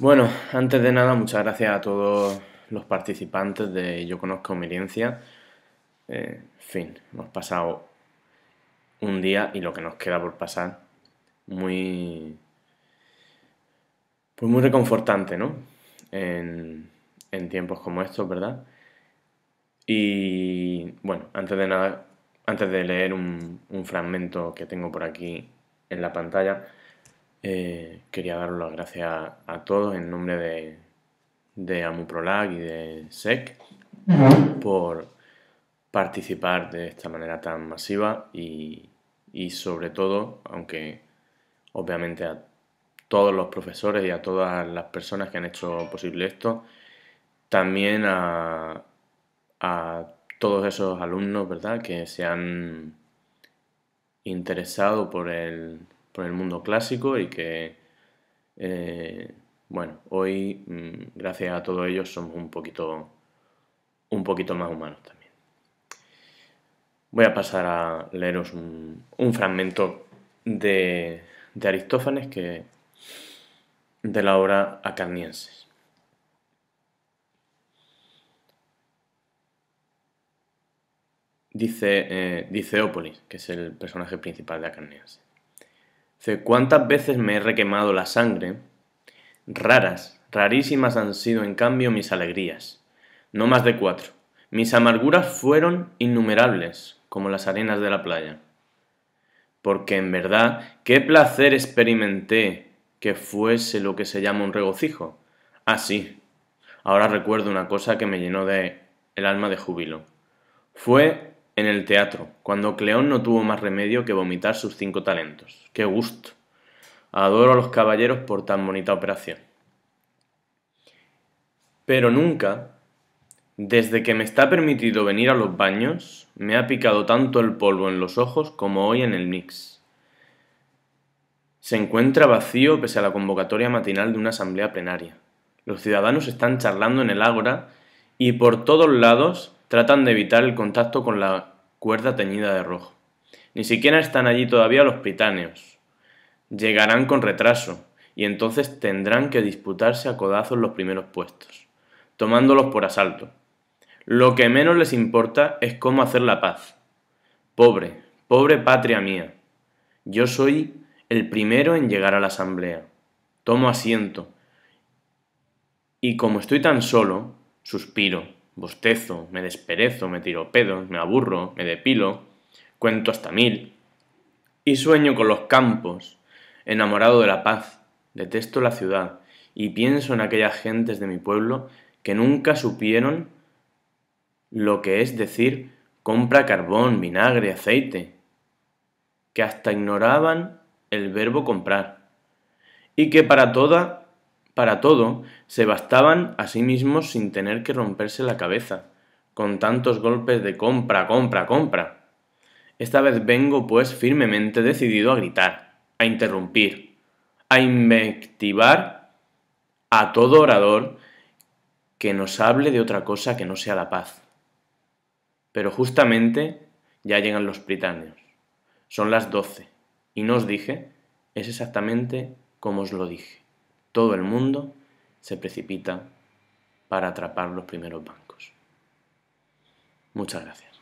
Bueno, antes de nada, muchas gracias a todos los participantes de Yo Conozco mi herencia. Eh, fin, hemos pasado un día y lo que nos queda por pasar. Muy. Pues muy reconfortante, ¿no? En, tiempos como estos, ¿verdad? Y bueno, antes de nada, antes de leer un fragmento que tengo por aquí en la pantalla, eh, quería dar las gracias a, todos en nombre de, de Amuprolag y de SEC por participar de esta manera tan masiva y, y sobre todo, aunque obviamente a todos los profesores y a todas las personas que han hecho posible esto, también a, a todos esos alumnos, ¿verdad?, que se han interesado por el en el mundo clásico y que, eh, bueno, hoy, mm, gracias a todo ello, somos un poquito, un poquito más humanos también. Voy a pasar a leeros un, fragmento de, Aristófanes que, de la obra Acarnienses. Dice, eh, Diceópolis, que es el personaje principal de Acarnienses cuántas veces me he requemado la sangre, raras, rarísimas han sido en cambio mis alegrías, no más de cuatro. Mis amarguras fueron innumerables, como las arenas de la playa. Porque en verdad, qué placer experimenté que fuese lo que se llama un regocijo. Ah, sí. Ahora recuerdo una cosa que me llenó de el alma de júbilo. Fue en el teatro, cuando Cleón no tuvo más remedio que vomitar sus cinco talentos. ¡Qué gusto! Adoro a los caballeros por tan bonita operación. Pero nunca, desde que me está permitido venir a los baños, me ha picado tanto el polvo en los ojos como hoy en el mix. Se encuentra vacío pese a la convocatoria matinal de una asamblea plenaria. Los ciudadanos están charlando en el ágora y por todos lados tratan de evitar el contacto con la cuerda teñida de rojo. Ni siquiera están allí todavía los pitáneos Llegarán con retraso, y entonces tendrán que disputarse a codazos los primeros puestos, tomándolos por asalto. Lo que menos les importa es cómo hacer la paz. Pobre, pobre patria mía. Yo soy el primero en llegar a la asamblea. Tomo asiento. Y como estoy tan solo, suspiro bostezo, me desperezo, me tiro pedos, me aburro, me depilo, cuento hasta mil. Y sueño con los campos, enamorado de la paz, detesto la ciudad, y pienso en aquellas gentes de mi pueblo que nunca supieron lo que es decir compra carbón, vinagre, aceite, que hasta ignoraban el verbo comprar, y que para toda para todo, se bastaban a sí mismos sin tener que romperse la cabeza, con tantos golpes de compra, compra, compra. Esta vez vengo, pues, firmemente decidido a gritar, a interrumpir, a invectivar a todo orador que nos hable de otra cosa que no sea la paz. Pero justamente ya llegan los británicos. Son las doce. Y no os dije, es exactamente como os lo dije. Todo el mundo se precipita para atrapar los primeros bancos. Muchas gracias.